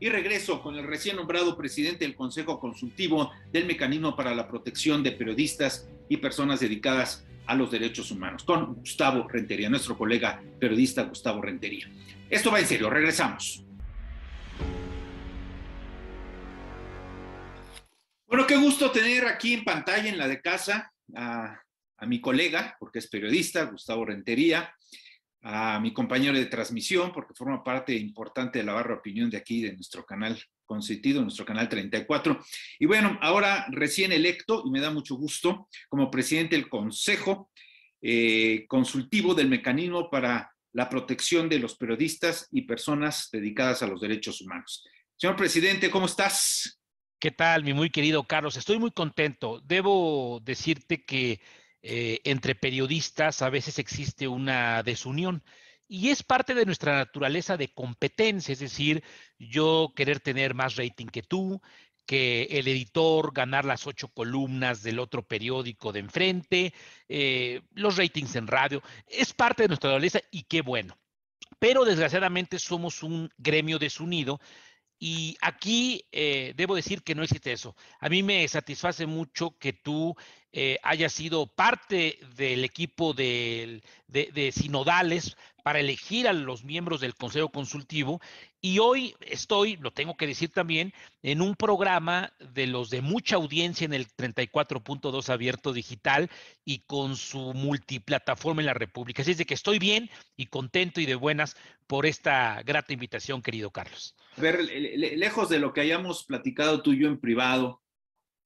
Y regreso con el recién nombrado presidente del Consejo Consultivo del Mecanismo para la Protección de Periodistas y Personas Dedicadas a los Derechos Humanos, con Gustavo Rentería, nuestro colega periodista Gustavo Rentería. Esto va en serio, regresamos. Bueno, qué gusto tener aquí en pantalla, en la de casa, a, mi colega, porque es periodista, Gustavo Rentería a mi compañero de transmisión, porque forma parte importante de la barra opinión de aquí, de nuestro canal consentido, nuestro canal 34. Y bueno, ahora recién electo, y me da mucho gusto, como presidente del Consejo eh, Consultivo del Mecanismo para la Protección de los Periodistas y Personas Dedicadas a los Derechos Humanos. Señor presidente, ¿cómo estás? ¿Qué tal, mi muy querido Carlos? Estoy muy contento. Debo decirte que eh, entre periodistas a veces existe una desunión. Y es parte de nuestra naturaleza de competencia, es decir, yo querer tener más rating que tú, que el editor ganar las ocho columnas del otro periódico de enfrente, eh, los ratings en radio, es parte de nuestra naturaleza y qué bueno. Pero desgraciadamente somos un gremio desunido y aquí eh, debo decir que no existe eso. A mí me satisface mucho que tú eh, haya sido parte del equipo de, sinodales para elegir a los miembros del Consejo Consultivo. Y hoy estoy, lo tengo que decir también, en un programa de los de mucha audiencia en el 34.2 abierto digital y con su multiplataforma en la República. Así es de que estoy bien y contento y de buenas por esta grata invitación, querido Carlos. A ver, lejos de lo que hayamos platicado tú y yo en privado,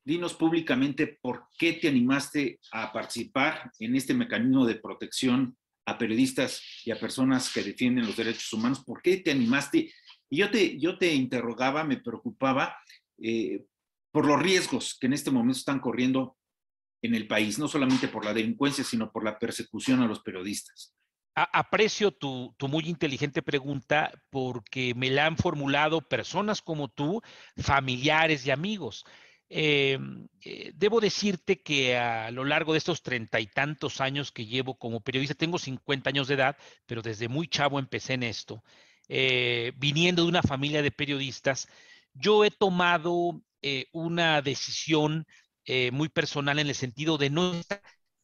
dinos públicamente por qué te animaste a participar en este mecanismo de protección a periodistas y a personas que defienden los derechos humanos, por qué te animaste. Y yo te, yo te interrogaba, me preocupaba eh, por los riesgos que en este momento están corriendo en el país, no solamente por la delincuencia, sino por la persecución a los periodistas. Aprecio tu, tu, muy inteligente pregunta porque me la han formulado personas como tú, familiares y amigos. Eh, eh, debo decirte que a lo largo de estos treinta y tantos años que llevo como periodista, tengo 50 años de edad, pero desde muy chavo empecé en esto, eh, viniendo de una familia de periodistas, yo he tomado una decisión muy personal en el sentido de no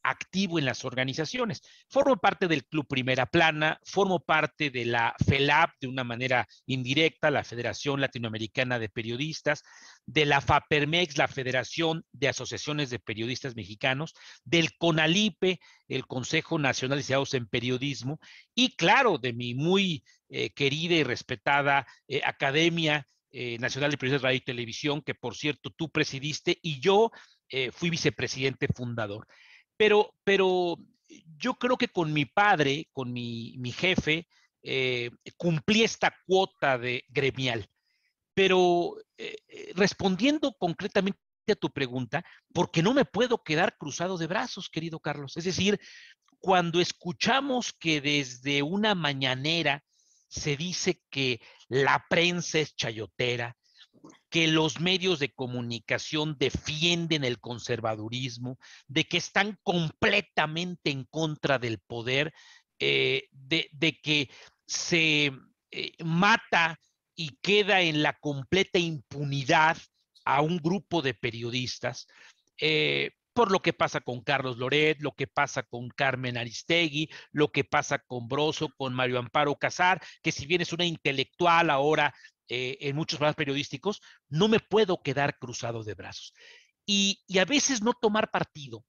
activo en las organizaciones. Formo parte del Club Primera Plana, formo parte de la FELAP de una manera indirecta, la Federación Latinoamericana de Periodistas, de la FAPERMEX, la Federación de Asociaciones de Periodistas Mexicanos, del CONALIPE, el Consejo Nacional de Ciudadanos en Periodismo, y claro, de mi muy eh, querida y respetada eh, Academia eh, Nacional de Periodistas Radio y Televisión, que por cierto tú presidiste y yo fui vicepresidente fundador. Pero, yo creo que con mi padre, con mi, jefe, eh, cumplí esta cuota de gremial. Pero eh, eh, respondiendo concretamente a tu pregunta, porque no me puedo quedar cruzado de brazos, querido Carlos. Es decir, cuando escuchamos que desde una mañanera se dice que la prensa es chayotera, que los medios de comunicación defienden el conservadurismo, de que están completamente en contra del poder, eh, de, que se eh, mata y queda en la completa impunidad a un grupo de periodistas, eh, por lo que pasa con Carlos Loret, lo que pasa con Carmen Aristegui, lo que pasa con Broso, con Mario Amparo Casar, que si bien es una intelectual ahora eh, en muchos programas periodísticos, no me puedo quedar cruzado de brazos. Y, a veces no tomar partido,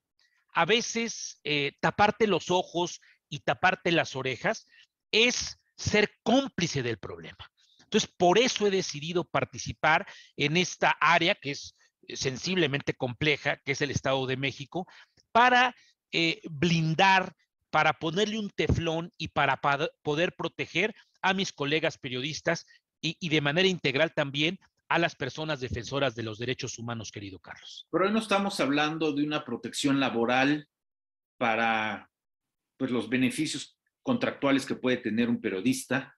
a veces eh, taparte los ojos y taparte las orejas es ser cómplice del problema. Entonces, por eso he decidido participar en esta área que es eh, sensiblemente compleja, que es el Estado de México, para blindar, para ponerle un teflón y para poder proteger a mis colegas periodistas y, de manera integral también a las personas defensoras de los derechos humanos, querido Carlos. Pero hoy no estamos hablando de una protección laboral para pues, los beneficios contractuales que puede tener un periodista.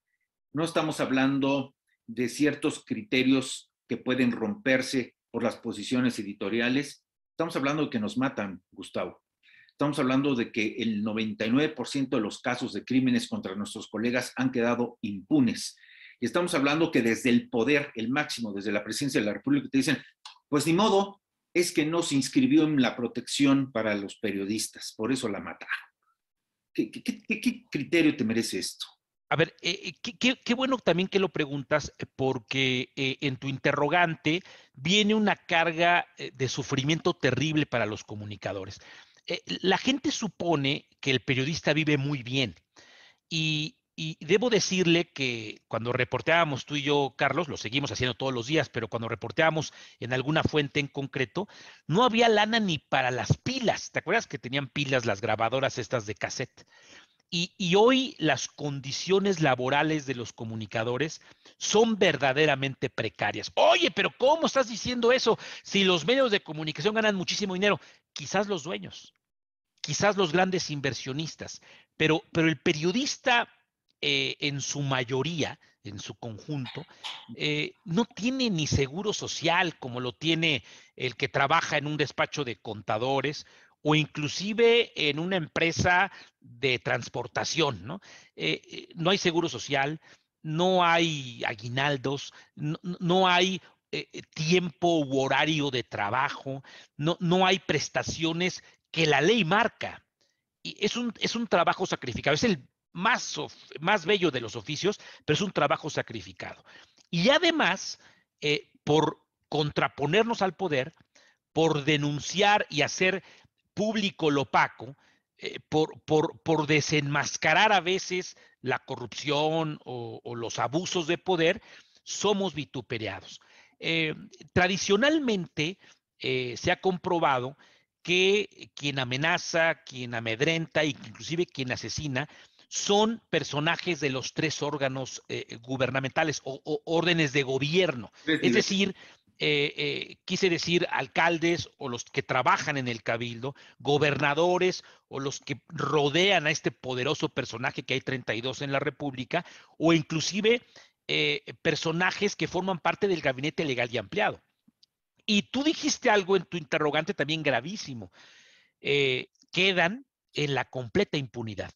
No estamos hablando de ciertos criterios que pueden romperse por las posiciones editoriales. Estamos hablando de que nos matan, Gustavo. Estamos hablando de que el 99% de los casos de crímenes contra nuestros colegas han quedado impunes. Y estamos hablando que desde el poder, el máximo, desde la presidencia de la República, te dicen, pues ni modo, es que no se inscribió en la protección para los periodistas, por eso la mataron. ¿Qué, criterio te merece esto? A ver, eh, eh, qué, bueno también que lo preguntas, eh, porque en tu interrogante viene una carga de sufrimiento terrible para los comunicadores. la gente supone que el periodista vive muy bien y, y debo decirle que cuando reporteábamos tú y yo, Carlos, lo seguimos haciendo todos los días, pero cuando reporteábamos en alguna fuente en concreto, no había lana ni para las pilas. ¿Te acuerdas que tenían pilas las grabadoras estas de cassette? Y, hoy las condiciones laborales de los comunicadores son verdaderamente precarias. Oye, pero ¿cómo estás diciendo eso si los medios de comunicación ganan muchísimo dinero? Quizás los dueños, quizás los grandes inversionistas, pero, pero el periodista eh, en su mayoría, en su conjunto, eh, no tiene ni seguro social como lo tiene el que trabaja en un despacho de contadores o inclusive en una empresa de transportación, ¿no? Eh, no hay seguro social, no hay aguinaldos, no, hay tiempo u horario de trabajo, no, no hay prestaciones que la ley marca. Y es un, es un trabajo sacrificado, es el más, más bello de los oficios, pero es un trabajo sacrificado. Y además, eh, por contraponernos al poder, por denunciar y hacer público lo opaco, eh, por, por, desenmascarar a veces la corrupción o, los abusos de poder, somos vituperados. Eh, tradicionalmente se ha comprobado que quien amenaza, quien amedrenta inclusive quien asesina son personajes de los tres órganos eh, eh, gubernamentales o, órdenes de gobierno. Es decir, eh, quise decir alcaldes o los que trabajan en el cabildo, gobernadores o los que rodean a este poderoso personaje que hay 32 en la República, o inclusive personajes que forman parte del gabinete legal y ampliado. Y tú dijiste algo en tu interrogante también gravísimo. quedan en la completa impunidad.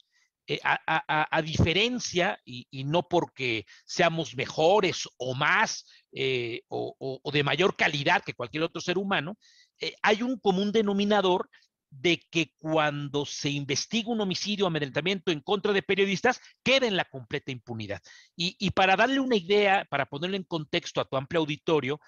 Eh, a, diferencia, y, no porque seamos mejores o más eh, o, de mayor calidad que cualquier otro ser humano, eh, hay un común denominador de que cuando se investiga un homicidio, amedrentamiento en contra de periodistas, queda en la completa impunidad. Y, para darle una idea, para ponerle en contexto a tu amplio auditorio,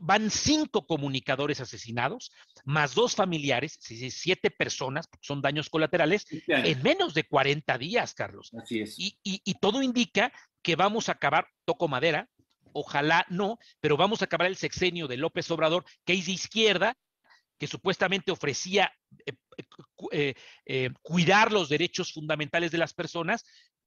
van cinco comunicadores asesinados, más dos familiares, siete personas, son daños colaterales, en menos de 40 días, Carlos. Así es. Y, todo indica que vamos a acabar, toco madera, ojalá no, pero vamos a acabar el sexenio de López Obrador, que es de izquierda, que supuestamente ofrecía eh, eh, eh, cuidar los derechos fundamentales de las personas,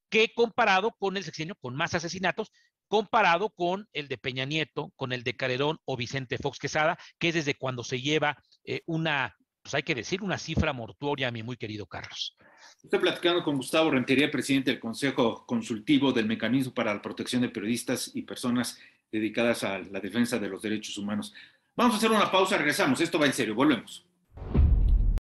que comparado con el sexenio con más asesinatos, comparado con el de Peña Nieto, con el de Carerón o Vicente Fox Quesada, que es desde cuando se lleva eh, una, pues hay que decir, una cifra mortuoria, mi muy querido Carlos. Estoy platicando con Gustavo Rentería, presidente del Consejo Consultivo del Mecanismo para la Protección de Periodistas y Personas dedicadas a la defensa de los derechos humanos. Vamos a hacer una pausa, regresamos. Esto va en serio, volvemos.